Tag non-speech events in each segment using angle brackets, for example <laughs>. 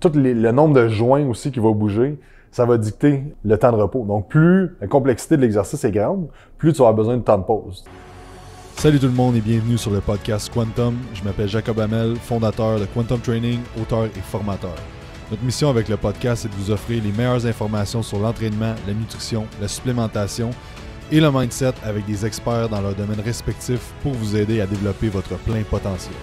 tout le nombre de joints aussi qui va bouger, ça va dicter le temps de repos. Donc, plus la complexité de l'exercice est grande, plus tu auras besoin de temps de pause. Salut tout le monde et bienvenue sur le podcast Quantum. Je m'appelle Jacob Hamel, fondateur de Quantum Training, auteur et formateur. Notre mission avec le podcast est de vous offrir les meilleures informations sur l'entraînement, la nutrition, la supplémentation et le mindset avec des experts dans leurs domaines respectifs pour vous aider à développer votre plein potentiel.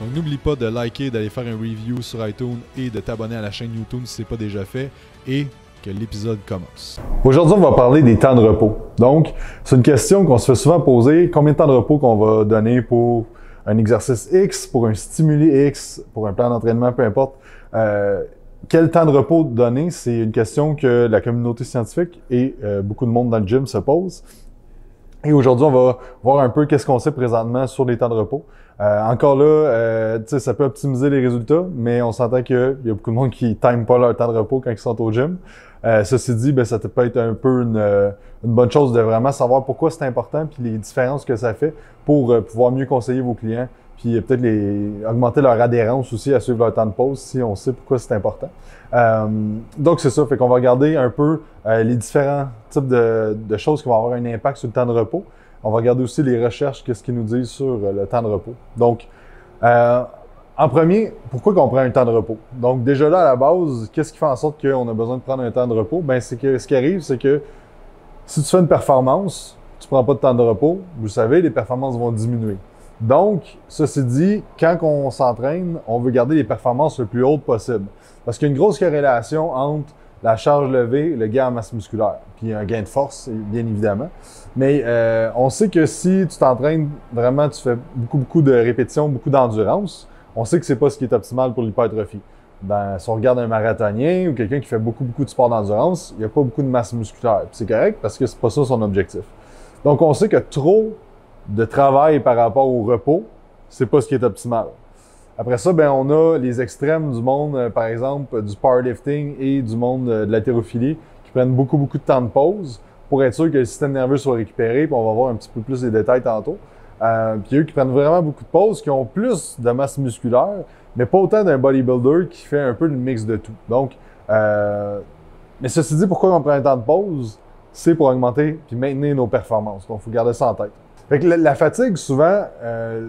Donc n'oublie pas de liker, d'aller faire un review sur iTunes et de t'abonner à la chaîne YouTube si ce n'est pas déjà fait et que l'épisode commence. Aujourd'hui, on va parler des temps de repos. Donc, c'est une question qu'on se fait souvent poser, combien de temps de repos qu'on va donner pour un exercice X, pour un stimuli X, pour un plan d'entraînement, peu importe. Euh, quel temps de repos donner, c'est une question que la communauté scientifique et euh, beaucoup de monde dans le gym se posent. Et aujourd'hui, on va voir un peu qu'est-ce qu'on sait présentement sur les temps de repos. Euh, encore là, euh, ça peut optimiser les résultats, mais on s'entend qu'il y a beaucoup de monde qui time pas leur temps de repos quand ils sont au gym. Euh, ceci dit, ben, ça peut être un peu euh, une, bonne chose de vraiment savoir pourquoi c'est important puis les différences que ça fait pour pouvoir mieux conseiller vos clients puis peut-être les, augmenter leur adhérence aussi à suivre leur temps de pause si on sait pourquoi c'est important. donc c'est ça, fait qu'on va regarder un peu les différents types de, choses qui vont avoir un impact sur le temps de repos. On va regarder aussi les recherches, qu'est-ce qu'ils nous disent sur euh, le temps de repos. Donc, euh, en premier, pourquoi qu'on prend un temps de repos? Donc, déjà là, à la base, qu'est-ce qui fait en sorte qu'on a besoin de prendre un temps de repos? Ben, c'est que ce qui arrive, c'est que si tu fais une performance, tu prends pas de temps de repos, vous savez, les performances vont diminuer. Donc, ceci dit, quand on s'entraîne, on veut garder les performances le plus hautes possible. Parce qu'il y a une grosse corrélation entre la charge levée, le gain en masse musculaire, puis un gain de force, bien évidemment. Mais euh, on sait que si tu t'entraînes vraiment, tu fais beaucoup, beaucoup de répétitions, beaucoup d'endurance, on sait que c'est pas ce qui est optimal pour l'hypertrophie. Ben, si on regarde un marathonien ou quelqu'un qui fait beaucoup, beaucoup de sport d'endurance, il n'y a pas beaucoup de masse musculaire. c'est correct parce que c'est pas ça son objectif. Donc, on sait que trop de travail par rapport au repos, c'est pas ce qui est optimal. Après ça, ben, on a les extrêmes du monde, euh, par exemple, du powerlifting et du monde euh, de l'hétérophilie qui prennent beaucoup, beaucoup de temps de pause pour être sûr que le système nerveux soit récupéré. Puis on va voir un petit peu plus les détails tantôt. Euh, puis eux qui prennent vraiment beaucoup de pause, qui ont plus de masse musculaire, mais pas autant d'un bodybuilder qui fait un peu le mix de tout. Donc, euh, mais ceci dit, pourquoi on prend un temps de pause? C'est pour augmenter puis maintenir nos performances. Donc, il faut garder ça en tête. Fait que la, fatigue, souvent, euh,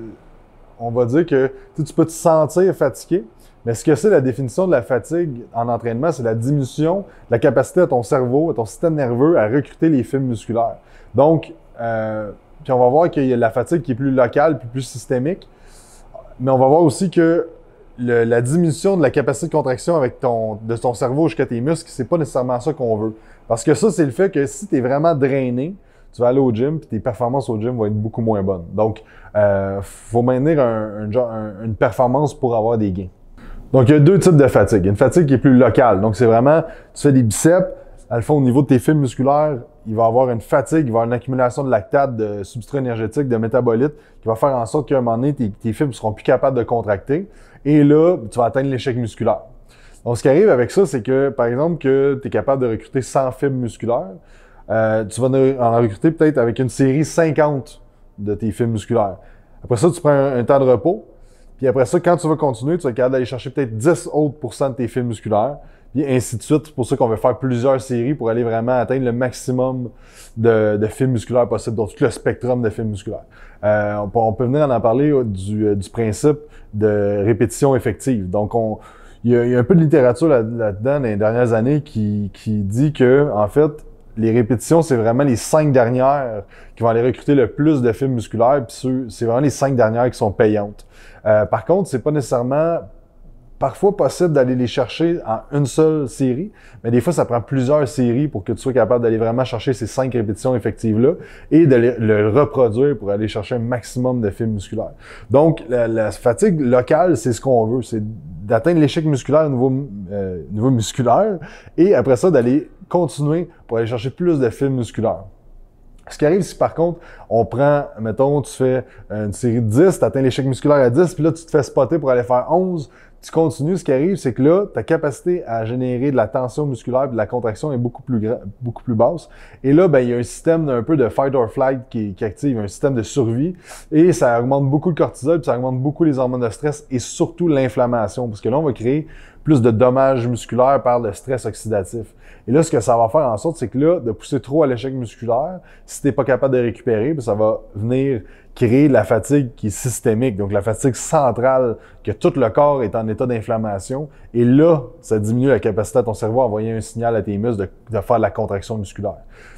on va dire que tu peux te sentir fatigué, mais ce que c'est la définition de la fatigue en entraînement, c'est la diminution de la capacité de ton cerveau, de ton système nerveux à recruter les fibres musculaires. Donc, euh, puis on va voir qu'il y a la fatigue qui est plus locale, puis plus systémique, mais on va voir aussi que la diminution de la capacité de contraction avec de ton cerveau jusqu'à tes muscles, c'est pas nécessairement ça qu'on veut. Parce que ça, c'est le fait que si tu es vraiment drainé, tu vas aller au gym, puis tes performances au gym vont être beaucoup moins bonnes. Donc, euh, faut maintenir un, une performance pour avoir des gains. Donc, il y a deux types de fatigue. Une fatigue qui est plus locale. Donc, c'est vraiment, tu fais des biceps, à le fond, au niveau de tes fibres musculaires, il va avoir une fatigue, il va y avoir une accumulation de lactate, de substrat énergétique, de métabolites, qui va faire en sorte qu'à un moment donné, tes, fibres ne seront plus capables de contracter. Et là, tu vas atteindre l'échec musculaire. Donc, ce qui arrive avec ça, c'est que, par exemple, que tu es capable de recruter 100 fibres musculaires, euh, tu vas en recruter peut-être avec une série 50 de tes films musculaires. Après ça, tu prends un, temps de repos. Puis après ça, quand tu vas continuer, tu vas être capable d'aller chercher peut-être 10 autres de tes films musculaires. Puis ainsi de suite. C'est pour ça qu'on veut faire plusieurs séries pour aller vraiment atteindre le maximum de, de films musculaires possibles. donc tout le spectrum de films musculaires. Euh, on, peut, venir en parler euh, du, du principe de répétition effective. Donc, on, il, y a, un peu de littérature là-dedans dans les dernières années qui, qui dit que, en fait, les répétitions, c'est vraiment les cinq dernières qui vont aller recruter le plus de films musculaires, puis c'est vraiment les cinq dernières qui sont payantes. Euh, par contre, c'est pas nécessairement parfois possible d'aller les chercher en une seule série, mais des fois, ça prend plusieurs séries pour que tu sois capable d'aller vraiment chercher ces cinq répétitions effectives-là et de le reproduire pour aller chercher un maximum de films musculaires. Donc, la, fatigue locale, c'est ce qu'on veut, c'est d'atteindre l'échec musculaire au niveau euh, musculaire et après ça, d'aller continuer pour aller chercher plus de films musculaires. Ce qui arrive si par contre, on prend, mettons, tu fais une série de 10, tu atteins l'échec musculaire à 10, puis là, tu te fais spotter pour aller faire 11, tu continues, ce qui arrive, c'est que là, ta capacité à générer de la tension musculaire de la contraction est beaucoup plus, beaucoup plus basse. Et là, ben, il y a un système un peu de fight or flight qui, qui active, un système de survie. Et ça augmente beaucoup le cortisol, puis ça augmente beaucoup les hormones de stress et surtout l'inflammation. Parce que là, on va créer plus de dommages musculaires par le stress oxydatif. Et là, ce que ça va faire en sorte, c'est que là, de pousser trop à l'échec musculaire, si t'es pas capable de récupérer, ben, ça va venir créer la fatigue qui est systémique, donc la fatigue centrale, que tout le corps est en état d'inflammation. Et là, ça diminue la capacité de ton cerveau à envoyer un signal à tes muscles de, faire la contraction musculaire.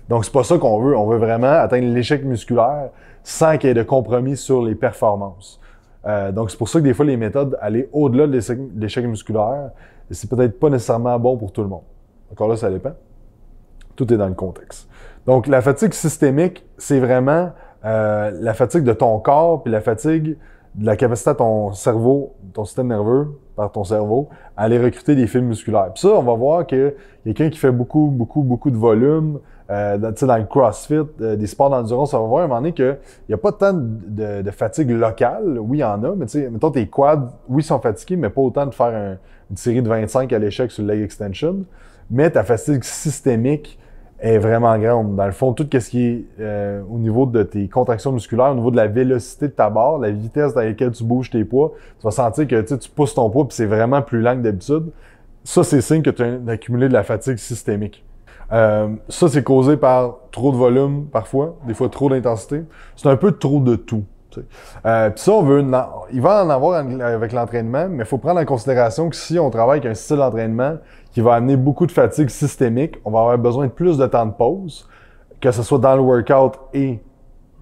Donc, c'est pas ça qu'on veut. On veut vraiment atteindre l'échec musculaire sans qu'il y ait de compromis sur les performances. Euh, donc, c'est pour ça que des fois, les méthodes, aller au-delà de l'échec musculaire, c'est peut-être pas nécessairement bon pour tout le monde. Encore là, ça dépend. Tout est dans le contexte. Donc, la fatigue systémique, c'est vraiment euh, la fatigue de ton corps, puis la fatigue de la capacité de ton cerveau, ton système nerveux, par ton cerveau, à aller recruter des fibres musculaires. Puis ça, on va voir que quelqu'un qui fait beaucoup, beaucoup, beaucoup de volume, euh, dans, le CrossFit, euh, des sports d'endurance, ça va voir à un moment donné qu'il n'y a pas tant de, fatigue locale. Oui, il y en a, mais tu sais, mettons tes quads, oui, sont fatigués, mais pas autant de faire une série de 25 à l'échec sur le leg extension. Mais ta fatigue systémique est vraiment grande. Dans le fond, tout ce qui est euh, au niveau de tes contractions musculaires, au niveau de la vélocité de ta barre, la vitesse dans laquelle tu bouges tes poids, tu vas sentir que tu pousses ton poids puis c'est vraiment plus lent que d'habitude. Ça, c'est signe que tu as accumulé de la fatigue systémique. Euh, ça, c'est causé par trop de volume parfois, des fois trop d'intensité. C'est un peu trop de tout. Puis euh, ça, on veut, il va en avoir avec l'entraînement, mais il faut prendre en considération que si on travaille avec un style d'entraînement qui va amener beaucoup de fatigue systémique, on va avoir besoin de plus de temps de pause, que ce soit dans le workout et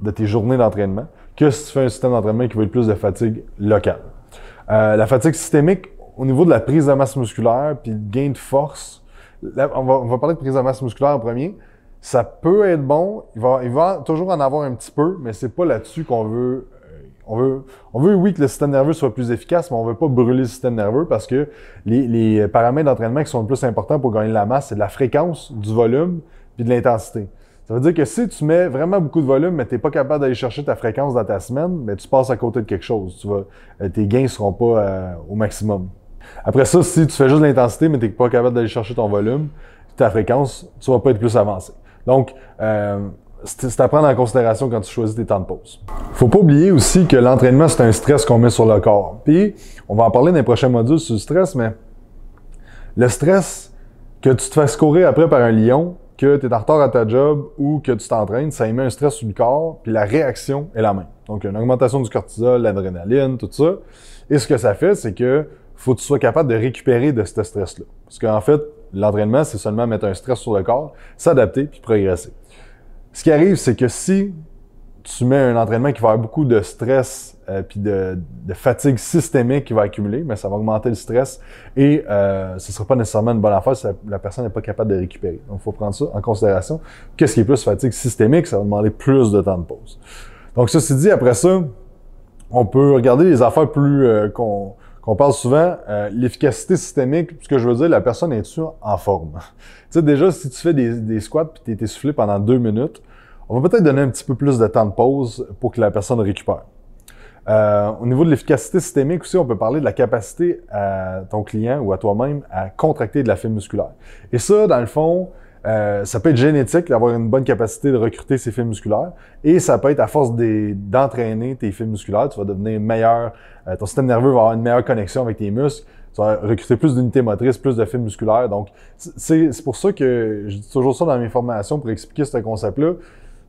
de tes journées d'entraînement, que si tu fais un système d'entraînement qui va être plus de fatigue locale. Euh, la fatigue systémique, au niveau de la prise de masse musculaire puis le gain de force, on, va, parler de prise de masse musculaire en premier. Ça peut être bon. Il va, toujours en avoir un petit peu, mais c'est pas là-dessus qu'on veut euh, on veut, on veut, oui, que le système nerveux soit plus efficace, mais on veut pas brûler le système nerveux parce que les, paramètres d'entraînement qui sont le plus importants pour gagner de la masse, c'est de la fréquence, du volume, puis de l'intensité. Ça veut dire que si tu mets vraiment beaucoup de volume, mais tu n'es pas capable d'aller chercher ta fréquence dans ta semaine, mais tu passes à côté de quelque chose. Euh, tes gains ne seront pas euh, au maximum. Après ça, si tu fais juste l'intensité, mais tu n'es pas capable d'aller chercher ton volume, ta fréquence, tu vas pas être plus avancé. Donc, euh, c'est à prendre en considération quand tu choisis tes temps de pause. Faut pas oublier aussi que l'entraînement, c'est un stress qu'on met sur le corps. Puis, on va en parler dans les prochains modules sur le stress, mais le stress, que tu te fasses courir après par un lion, que tu es en retard à ta job ou que tu t'entraînes, ça émet un stress sur le corps, puis la réaction est la même. Donc, une augmentation du cortisol, l'adrénaline, tout ça. Et ce que ça fait, c'est que faut que tu sois capable de récupérer de ce stress-là. Parce qu'en fait, l'entraînement, c'est seulement mettre un stress sur le corps, s'adapter puis progresser. Ce qui arrive, c'est que si tu mets un entraînement qui va avoir beaucoup de stress et euh, puis de, fatigue systémique qui va accumuler, mais ça va augmenter le stress et euh, ce ne sera pas nécessairement une bonne affaire si la, personne n'est pas capable de récupérer. Donc, il faut prendre ça en considération. Qu'est-ce qui est plus fatigue systémique? Ça va demander plus de temps de pause. Donc, ceci dit, après ça, on peut regarder les affaires plus euh, qu'on on parle souvent, de euh, l'efficacité systémique, ce que je veux dire, la personne est-tu en forme? <laughs> tu sais, déjà, si tu fais des, squats puis tu es essoufflé pendant deux minutes, on va peut-être donner un petit peu plus de temps de pause pour que la personne récupère. Euh, au niveau de l'efficacité systémique aussi, on peut parler de la capacité à ton client ou à toi-même à contracter de la fibre musculaire. Et ça, dans le fond, euh, ça peut être génétique d'avoir une bonne capacité de recruter ses fibres musculaires et ça peut être à force d'entraîner tes fibres musculaires, tu vas devenir meilleur, euh, ton système nerveux va avoir une meilleure connexion avec tes muscles, tu vas recruter plus d'unités motrices, plus de fibres musculaires. Donc, c'est pour ça que je dis toujours ça dans mes formations pour expliquer ce concept-là.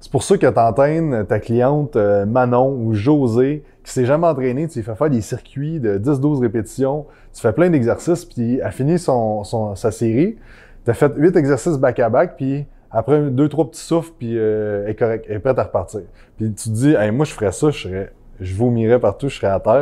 C'est pour ça que t'entraînes ta cliente euh, Manon ou José qui s'est jamais entraînée, tu lui fais faire des circuits de 10-12 répétitions, tu fais plein d'exercices, puis elle finit son, sa série, tu as fait huit exercices back-à-back, puis après deux, trois petits souffles, puis euh, est correct, est prête à repartir. Puis tu te dis, moi, je ferais ça, je serais, je vomirais partout, je serais à terre.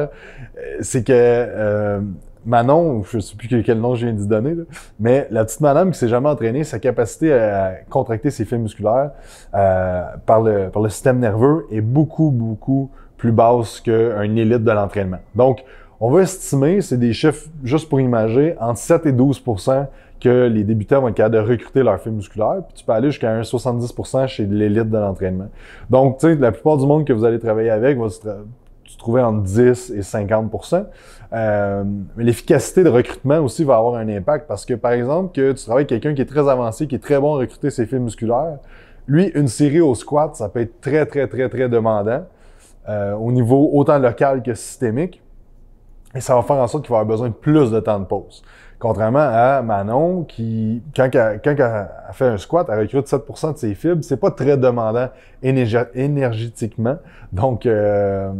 Euh, c'est que euh, Manon, je sais plus quel nom je viens d'y donner, mais la petite madame qui s'est jamais entraînée, sa capacité à contracter ses fibres musculaires euh, par, le, par le système nerveux est beaucoup, beaucoup plus basse qu'un élite de l'entraînement. Donc, on va estimer, c'est des chiffres juste pour imager, entre 7 et 12 que les débutants vont être capables de recruter leurs fils musculaire, puis tu peux aller jusqu'à un 70% chez l'élite de l'entraînement. Donc, tu sais, la plupart du monde que vous allez travailler avec va se trouver entre 10 et 50 euh, Mais l'efficacité de recrutement aussi va avoir un impact parce que, par exemple, que tu travailles avec quelqu'un qui est très avancé, qui est très bon à recruter ses fibres musculaires, lui, une série au squat, ça peut être très, très, très, très demandant euh, au niveau autant local que systémique. Et ça va faire en sorte qu'il va avoir besoin de plus de temps de pause. Contrairement à Manon, qui, quand, elle, fait un squat, elle recrute 7 de ses fibres. C'est pas très demandant énergétiquement. Donc, euh,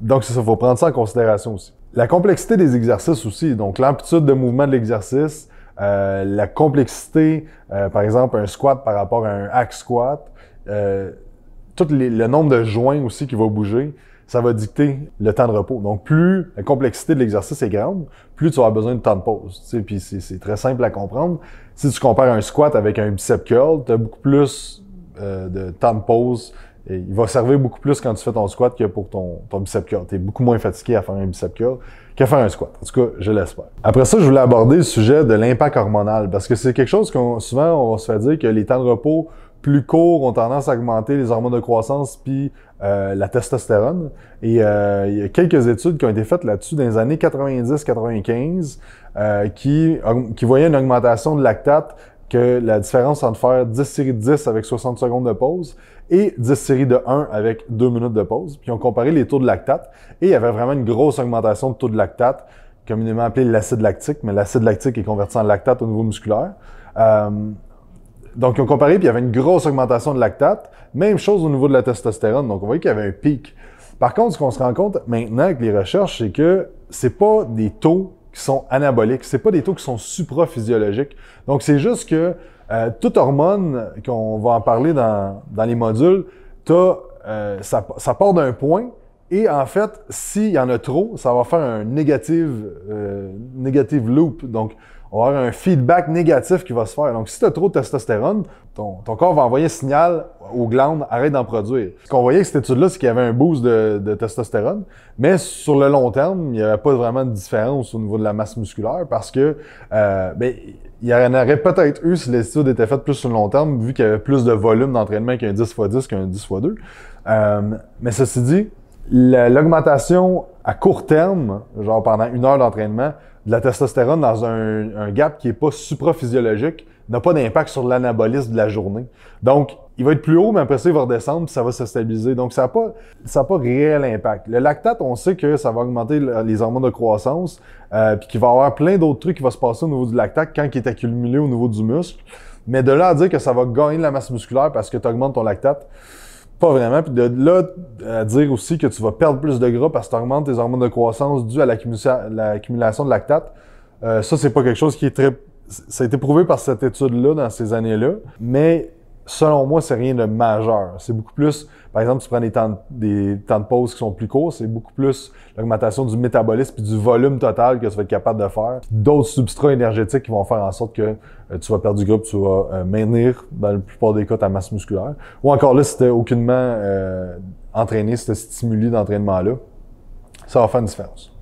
donc ça, faut prendre ça en considération aussi. La complexité des exercices aussi, donc l'amplitude de mouvement de l'exercice, euh, la complexité, euh, par exemple, un squat par rapport à un hack squat, euh, tout le nombre de joints aussi qui va bouger ça va dicter le temps de repos. Donc, plus la complexité de l'exercice est grande, plus tu vas besoin de temps de pause. Tu sais, puis c'est très simple à comprendre. Si tu compares un squat avec un bicep curl, tu as beaucoup plus euh, de temps de pause. Et il va servir beaucoup plus quand tu fais ton squat que pour ton, ton bicep curl. Tu es beaucoup moins fatigué à faire un bicep curl qu'à faire un squat. En tout cas, je l'espère. Après ça, je voulais aborder le sujet de l'impact hormonal parce que c'est quelque chose qu'on souvent on se faire dire que les temps de repos plus courts ont tendance à augmenter les hormones de croissance puis euh, la testostérone. Et euh, il y a quelques études qui ont été faites là-dessus dans les années 90-95 euh, qui, qui voyaient une augmentation de lactate que la différence entre faire 10 séries de 10 avec 60 secondes de pause et 10 séries de 1 avec 2 minutes de pause. Puis on comparait les taux de lactate et il y avait vraiment une grosse augmentation de taux de lactate, communément appelé l'acide lactique, mais l'acide lactique est converti en lactate au niveau musculaire. Donc, ils ont comparé, puis il y avait une grosse augmentation de lactate. Même chose au niveau de la testostérone. Donc, on voit qu'il y avait un pic. Par contre, ce qu'on se rend compte maintenant avec les recherches, c'est que c'est pas des taux qui sont anaboliques, c'est pas des taux qui sont supraphysiologiques. Donc, c'est juste que euh, toute hormone, qu'on va en parler dans, dans les modules, euh, ça, ça part d'un point, et en fait, s'il y en a trop, ça va faire un négative, euh, négative loop. Donc, on va avoir un feedback négatif qui va se faire. Donc, si tu as trop de testostérone, ton, corps va envoyer un signal aux glandes, arrête d'en produire. Ce qu'on voyait avec cette étude-là, c'est qu'il y avait un boost de, testostérone, mais sur le long terme, il n'y avait pas vraiment de différence au niveau de la masse musculaire parce que euh, ben, il y en aurait peut-être eu si l'étude était faite plus sur le long terme, vu qu'il y avait plus de volume d'entraînement qu'un 10 x 10 qu'un 10 x 2. mais ceci dit, l'augmentation à court terme, genre pendant une heure d'entraînement, de la testostérone dans un, gap qui est pas physiologique n'a pas d'impact sur l'anabolisme de la journée. Donc, il va être plus haut, mais après ça, il va redescendre, ça va se stabiliser. Donc, ça n'a pas, ça pas réel impact. Le lactate, on sait que ça va augmenter les hormones de croissance, euh, puis qu'il va y avoir plein d'autres trucs qui vont se passer au niveau du lactate quand il est accumulé au niveau du muscle. Mais de là à dire que ça va gagner de la masse musculaire parce que tu augmentes ton lactate, pas vraiment. Puis de là, à dire aussi que tu vas perdre plus de gras parce que tu augmentes tes hormones de croissance dues à l'accumulation de lactate, euh, ça, c'est pas quelque chose qui est très. Ça a été prouvé par cette étude-là dans ces années-là. Mais selon moi, c'est rien de majeur. C'est beaucoup plus, par exemple, tu prends des temps, de, pause qui sont plus courts, c'est beaucoup plus l'augmentation du métabolisme et du volume total que tu vas être capable de faire. D'autres substrats énergétiques qui vont faire en sorte que euh, tu vas perdre du groupe, tu vas euh, maintenir, dans la plupart des cas, ta masse musculaire. Ou encore là, si tu aucunement euh, entraîné, si tu stimulé d'entraînement-là, ça va faire une différence.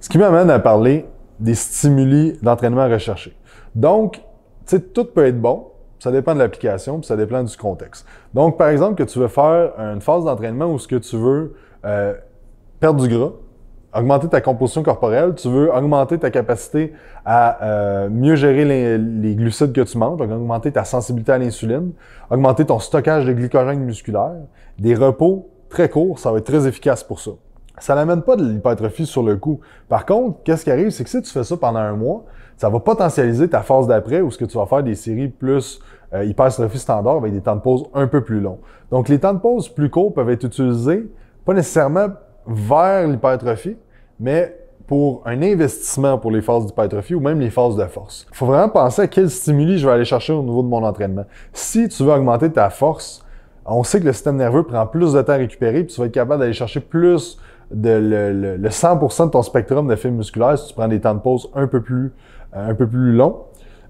Ce qui m'amène à parler des stimuli d'entraînement recherchés. Donc, tu sais, tout peut être bon, ça dépend de l'application, puis ça dépend du contexte. Donc, par exemple, que tu veux faire une phase d'entraînement où ce que tu veux euh, perdre du gras, augmenter ta composition corporelle, tu veux augmenter ta capacité à euh, mieux gérer les, glucides que tu manges, augmenter ta sensibilité à l'insuline, augmenter ton stockage de glycogène musculaire, des repos très courts, ça va être très efficace pour ça. Ça n'amène pas de l'hypertrophie sur le coup. Par contre, qu'est-ce qui arrive, c'est que si tu fais ça pendant un mois, ça va potentialiser ta phase d'après où ce que tu vas faire des séries plus euh, hypertrophie standard avec des temps de pause un peu plus longs. Donc, les temps de pause plus courts peuvent être utilisés, pas nécessairement vers l'hypertrophie, mais pour un investissement pour les phases d'hypertrophie ou même les phases de force. Il faut vraiment penser à quel stimuli je vais aller chercher au niveau de mon entraînement. Si tu veux augmenter ta force, on sait que le système nerveux prend plus de temps à récupérer, puis tu vas être capable d'aller chercher plus de le, 100% de ton spectrum de films musculaires si tu prends des temps de pause un peu plus euh, un peu plus long.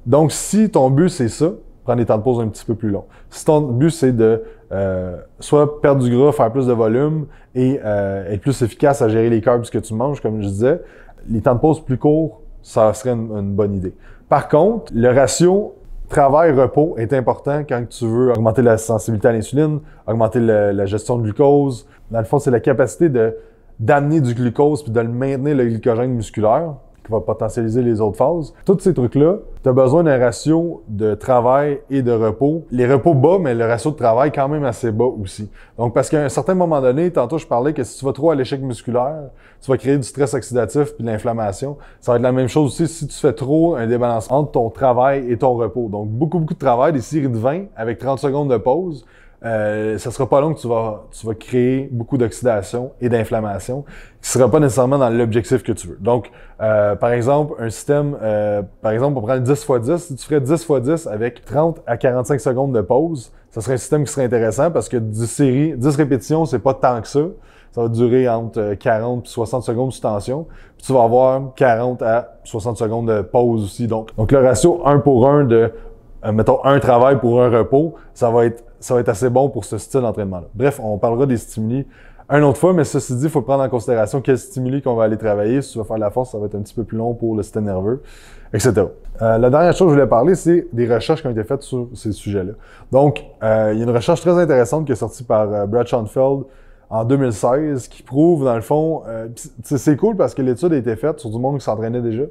Donc, si ton but, c'est ça, prends des temps de pause un petit peu plus long. Si ton but, c'est de euh, soit perdre du gras, faire plus de volume et euh, être plus efficace à gérer les carbs que tu manges, comme je disais, les temps de pause plus courts, ça serait une, bonne idée. Par contre, le ratio travail-repos est important quand tu veux augmenter la sensibilité à l'insuline, augmenter la gestion de glucose. Dans le fond, c'est la capacité de d'amener du glucose puis de le maintenir le glycogène musculaire qui va potentialiser les autres phases. Tous ces trucs-là, tu as besoin d'un ratio de travail et de repos. Les repos bas, mais le ratio de travail quand même assez bas aussi. Donc, parce qu'à un certain moment donné, tantôt je parlais que si tu vas trop à l'échec musculaire, tu vas créer du stress oxydatif puis de l'inflammation. Ça va être la même chose aussi si tu fais trop un débalancement entre ton travail et ton repos. Donc, beaucoup, beaucoup de travail, des séries de 20 avec 30 secondes de pause. Ce euh, ça sera pas long que tu vas, tu vas créer beaucoup d'oxydation et d'inflammation qui sera pas nécessairement dans l'objectif que tu veux. Donc, euh, par exemple, un système, euh, par exemple, on prend 10 x 10, si tu ferais 10 x 10 avec 30 à 45 secondes de pause, ça serait un système qui serait intéressant parce que 10 séries, 10 répétitions, c'est pas tant que ça. Ça va durer entre 40 et 60 secondes de tension. Puis tu vas avoir 40 à 60 secondes de pause aussi. Donc, donc le ratio 1 pour 1 de, euh, mettons, un travail pour un repos, ça va être ça va être assez bon pour ce style d'entraînement-là. Bref, on parlera des stimuli un autre fois, mais ceci dit, il faut prendre en considération quel stimuli qu'on va aller travailler. Si tu vas faire de la force, ça va être un petit peu plus long pour le système nerveux, etc. Euh, la dernière chose que je voulais parler, c'est des recherches qui ont été faites sur ces sujets-là. Donc, euh, il y a une recherche très intéressante qui est sortie par euh, Brad Schoenfeld, en 2016 qui prouve, dans le fond, euh, c'est cool parce que l'étude a été faite sur du monde qui s'entraînait déjà.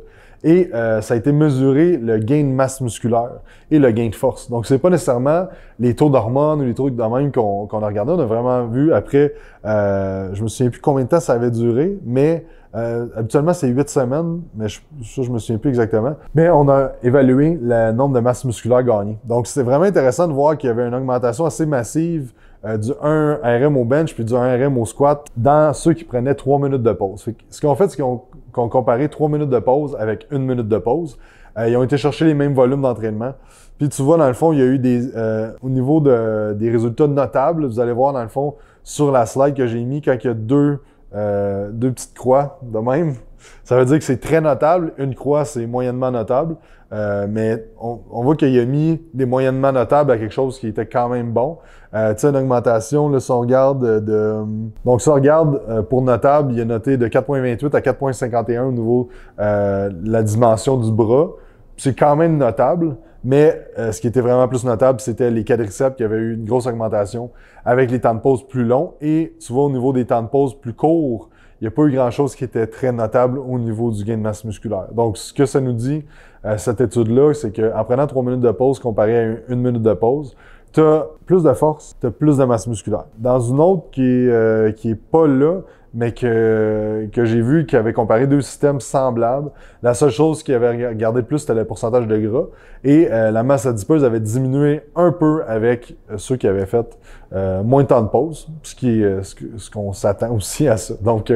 Et euh, ça a été mesuré le gain de masse musculaire et le gain de force. Donc, c'est pas nécessairement les taux d'hormones ou les trucs de qu'on a regardé. On a vraiment vu après, euh, je me souviens plus combien de temps ça avait duré, mais euh, habituellement, c'est huit semaines, mais je, ça, je me souviens plus exactement. Mais on a évalué le nombre de masse musculaire gagnée. Donc, c'est vraiment intéressant de voir qu'il y avait une augmentation assez massive euh, du 1 RM au bench puis du 1 RM au squat dans ceux qui prenaient 3 minutes de pause. Fait que ce qu'on fait, c'est qu'on qu comparé 3 minutes de pause avec 1 minute de pause. Euh, ils ont été chercher les mêmes volumes d'entraînement. Puis tu vois, dans le fond, il y a eu des... Euh, au niveau de, des résultats notables, vous allez voir, dans le fond, sur la slide que j'ai mis, quand il y a deux, euh, deux petites croix de même, ça veut dire que c'est très notable. Une croix, c'est moyennement notable. Euh, mais on, voit qu'il a mis des moyennement notables à quelque chose qui était quand même bon. Euh, tu sais, une augmentation, le si on regarde euh, de... donc, si regarde pour notable, il a noté de 4.28 à 4.51 au niveau de la dimension du bras. C'est quand même notable. Mais ce qui était vraiment plus notable, c'était les quadriceps qui avaient eu une grosse augmentation avec les temps de pause plus longs. Et tu vois, au niveau des temps de pause plus courts, il n'y a pas eu grand-chose qui était très notable au niveau du gain de masse musculaire. Donc, ce que ça nous dit, euh, cette étude-là, c'est qu'en prenant trois minutes de pause comparé à une minute de pause, tu as plus de force, tu as plus de masse musculaire. Dans une autre qui n'est euh, est pas là, mais que, que j'ai vu qu'ils avaient comparé deux systèmes semblables. La seule chose qui avait regardé plus, c'était le pourcentage de gras. Et euh, la masse adipeuse avait diminué un peu avec euh, ceux qui avaient fait euh, moins de temps de pause, ce qui ce qu'on s'attend aussi à ça. Donc,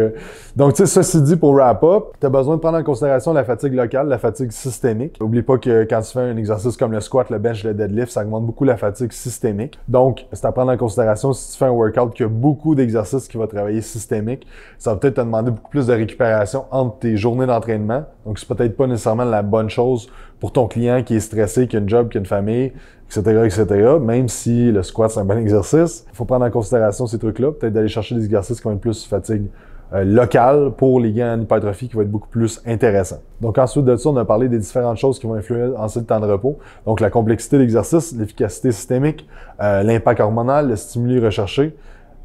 donc tu sais, ceci dit, pour wrap-up, tu as besoin de prendre en considération la fatigue locale, la fatigue systémique. N'oublie pas que quand tu fais un exercice comme le squat, le bench, le deadlift, ça augmente beaucoup la fatigue systémique. Donc, c'est à prendre en considération si tu fais un workout qui a beaucoup d'exercices qui vont travailler systémique ça va peut-être te demander beaucoup plus de récupération entre tes journées d'entraînement. Donc, c'est peut-être pas nécessairement la bonne chose pour ton client qui est stressé, qui a une job, qui a une famille, etc., etc. Même si le squat, c'est un bon exercice, il faut prendre en considération ces trucs-là. Peut-être d'aller chercher des exercices qui vont être plus fatigue euh, locale pour les gains en hypertrophie qui vont être beaucoup plus intéressants. Donc, ensuite de ça, on a parlé des différentes choses qui vont influer en le temps de repos. Donc, la complexité de l'exercice, l'efficacité systémique, euh, l'impact hormonal, le stimuli recherché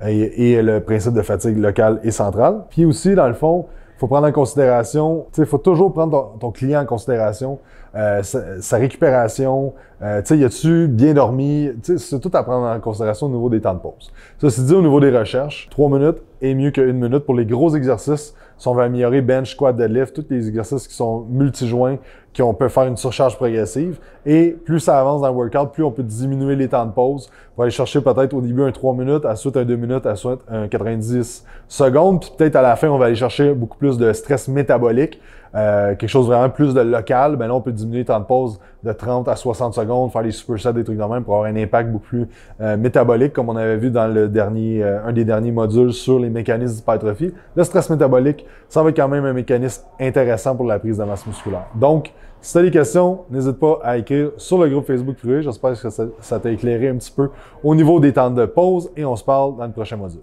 et, et, le principe de fatigue locale et centrale. Puis aussi, dans le fond, faut prendre en considération, tu il faut toujours prendre ton, client en considération, euh, sa, récupération, euh, tu sais, a-tu bien dormi, tu sais, c'est tout à prendre en considération au niveau des temps de pause. Ceci dit, au niveau des recherches, trois minutes est mieux qu'une minute pour les gros exercices. Si on veut améliorer bench, squat, deadlift, tous les exercices qui sont multijoints, qu'on peut faire une surcharge progressive. Et plus ça avance dans le workout, plus on peut diminuer les temps de pause On va aller chercher peut-être au début un 3 minutes, ensuite un 2 minutes, ensuite un 90 secondes. Puis peut-être à la fin, on va aller chercher beaucoup plus de stress métabolique, euh, quelque chose vraiment plus de local. Ben là, on peut diminuer les temps de pause de 30 à 60 secondes, faire des supersets, des trucs de même pour avoir un impact beaucoup plus euh, métabolique, comme on avait vu dans le dernier, euh, un des derniers modules sur les mécanismes d'hypertrophie. Le stress métabolique, ça va être quand même un mécanisme intéressant pour la prise de masse musculaire. Donc, si tu des questions, n'hésite pas à écrire sur le groupe Facebook privé. J'espère que ça t'a éclairé un petit peu au niveau des temps de pause et on se parle dans le prochain module.